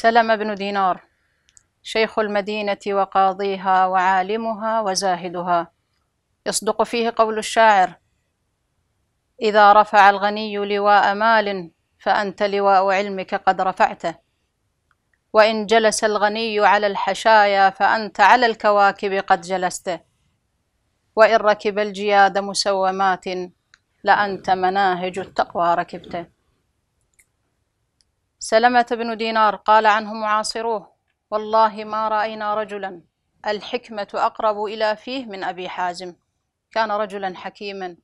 سلم بن دينار شيخ المدينة وقاضيها وعالمها وزاهدها يصدق فيه قول الشاعر إذا رفع الغني لواء مال فأنت لواء علمك قد رفعته وإن جلس الغني على الحشايا فأنت على الكواكب قد جلسته وإن ركب الجياد مسومات لأنت مناهج التقوى ركبته سلمة بن دينار قال عنه معاصروه والله ما رأينا رجلا الحكمة أقرب إلى فيه من أبي حازم كان رجلا حكيما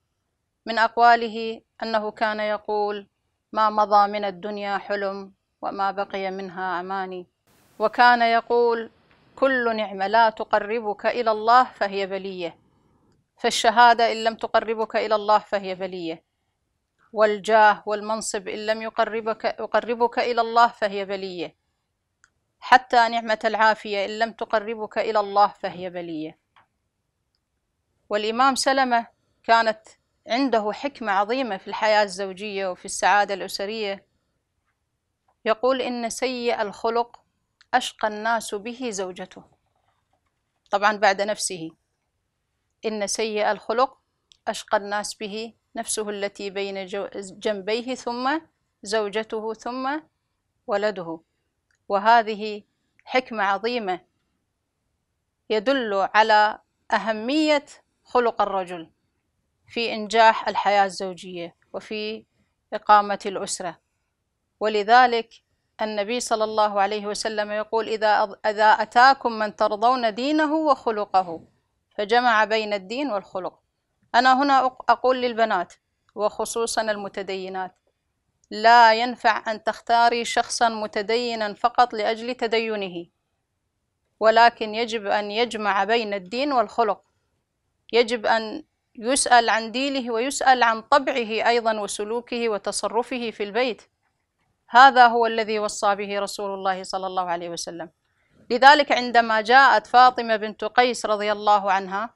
من أقواله أنه كان يقول ما مضى من الدنيا حلم وما بقي منها أماني وكان يقول كل نعمة لا تقربك إلى الله فهي بلية فالشهادة إن لم تقربك إلى الله فهي بلية والجاه والمنصب إن لم يقربك, يقربك إلى الله فهي بلية حتى نعمة العافية إن لم تقربك إلى الله فهي بلية والإمام سلمة كانت عنده حكمة عظيمة في الحياة الزوجية وفي السعادة الأسرية يقول إن سيء الخلق أشقى الناس به زوجته طبعا بعد نفسه إن سيء الخلق أشقى الناس به نفسه التي بين جنبيه ثم زوجته ثم ولده وهذه حكمة عظيمة يدل على أهمية خلق الرجل في إنجاح الحياة الزوجية وفي إقامة الأسرة ولذلك النبي صلى الله عليه وسلم يقول إذا إذا أتاكم من ترضون دينه وخلقه فجمع بين الدين والخلق أنا هنا أقول للبنات وخصوصا المتدينات لا ينفع أن تختاري شخصا متدينا فقط لأجل تدينه ولكن يجب أن يجمع بين الدين والخلق يجب أن يسأل عن دينه ويسأل عن طبعه أيضا وسلوكه وتصرفه في البيت هذا هو الذي وصى به رسول الله صلى الله عليه وسلم لذلك عندما جاءت فاطمة بنت قيس رضي الله عنها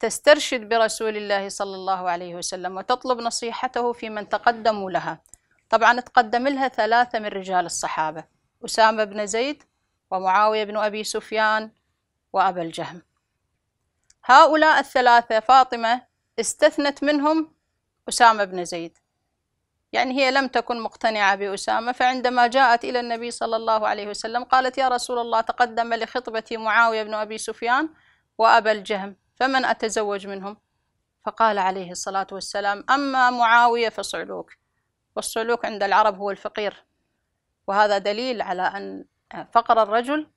تسترشد برسول الله صلى الله عليه وسلم وتطلب نصيحته في من تقدموا لها طبعا تقدم لها ثلاثة من رجال الصحابة أسامة بن زيد ومعاوية بن أبي سفيان وأبا الجهم هؤلاء الثلاثة فاطمة استثنت منهم أسامة بن زيد يعني هي لم تكن مقتنعة بأسامة فعندما جاءت إلى النبي صلى الله عليه وسلم قالت يا رسول الله تقدم لخطبتي معاوية بن أبي سفيان وأبا الجهم فمن أتزوج منهم فقال عليه الصلاة والسلام أما معاوية فصعلوك والصعلوك عند العرب هو الفقير وهذا دليل على أن فقر الرجل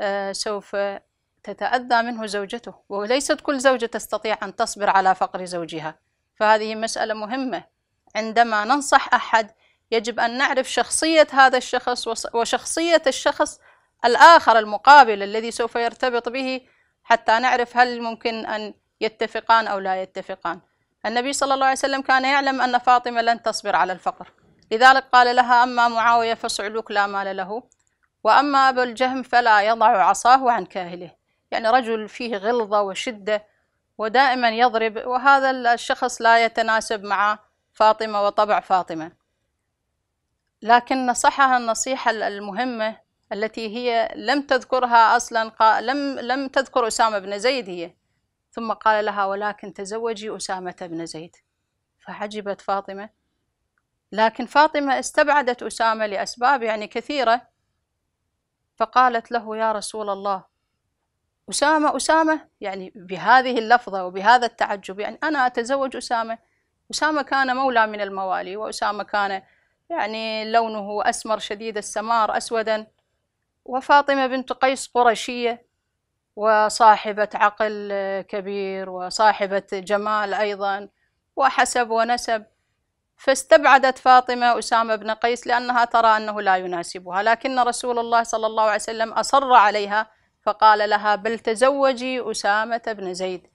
آه، سوف تتأذى منه زوجته وليست كل زوجة تستطيع أن تصبر على فقر زوجها فهذه مسألة مهمة عندما ننصح أحد يجب أن نعرف شخصية هذا الشخص وشخصية الشخص الآخر المقابل الذي سوف يرتبط به حتى نعرف هل ممكن أن يتفقان أو لا يتفقان النبي صلى الله عليه وسلم كان يعلم أن فاطمة لن تصبر على الفقر لذلك قال لها أما معاوية فصعلوك لا مال له وأما أبو الجهم فلا يضع عصاه عن كاهله يعني رجل فيه غلظة وشدة ودائما يضرب وهذا الشخص لا يتناسب مع فاطمة وطبع فاطمة لكن نصحها النصيحة المهمة التي هي لم تذكرها أصلا لم, لم تذكر أسامة بن زيد هي ثم قال لها ولكن تزوجي أسامة بن زيد فعجبت فاطمة لكن فاطمة استبعدت أسامة لأسباب يعني كثيرة فقالت له يا رسول الله أسامة أسامة يعني بهذه اللفظة وبهذا التعجب يعني أنا أتزوج أسامة أسامة كان مولى من الموالي وأسامة كان يعني لونه أسمر شديد السمار أسودا وفاطمة بنت قيس قرشية وصاحبة عقل كبير وصاحبة جمال أيضا وحسب ونسب فاستبعدت فاطمة أسامة بن قيس لأنها ترى أنه لا يناسبها لكن رسول الله صلى الله عليه وسلم أصر عليها فقال لها بل تزوجي أسامة بن زيد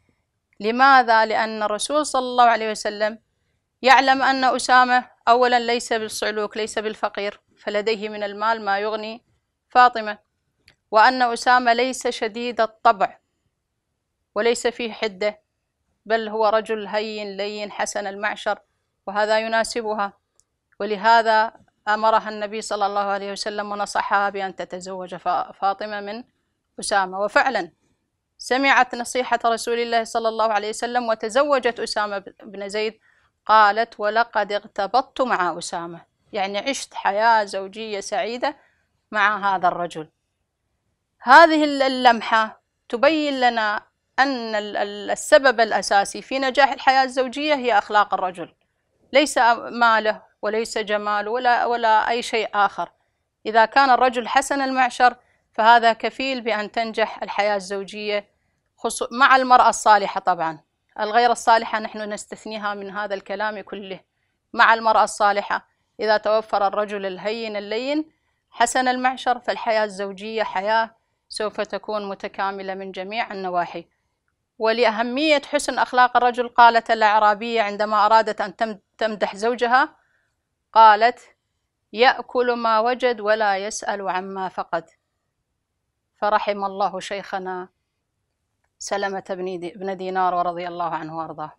لماذا؟ لأن الرسول صلى الله عليه وسلم يعلم أن أسامة أولا ليس بالصعلوك ليس بالفقير فلديه من المال ما يغني فاطمة وأن أسامة ليس شديد الطبع وليس فيه حدة بل هو رجل هين لين حسن المعشر وهذا يناسبها ولهذا أمرها النبي صلى الله عليه وسلم ونصحها بأن تتزوج فاطمة من أسامة وفعلا سمعت نصيحة رسول الله صلى الله عليه وسلم وتزوجت أسامة بن زيد قالت ولقد اغتبطت مع أسامة يعني عشت حياة زوجية سعيدة مع هذا الرجل هذه اللمحة تبين لنا أن السبب الأساسي في نجاح الحياة الزوجية هي أخلاق الرجل ليس ماله وليس جماله ولا, ولا أي شيء آخر إذا كان الرجل حسن المعشر فهذا كفيل بأن تنجح الحياة الزوجية مع المرأة الصالحة طبعا الغير الصالحة نحن نستثنيها من هذا الكلام كله مع المرأة الصالحة إذا توفر الرجل الهين اللين حسن المعشر فالحياة الزوجية حياة سوف تكون متكاملة من جميع النواحي ولأهمية حسن أخلاق الرجل قالت الأعرابية عندما أرادت أن تمدح زوجها قالت يأكل ما وجد ولا يسأل عما فقد فرحم الله شيخنا سلمة بن دينار ورضي الله عنه وأرضاه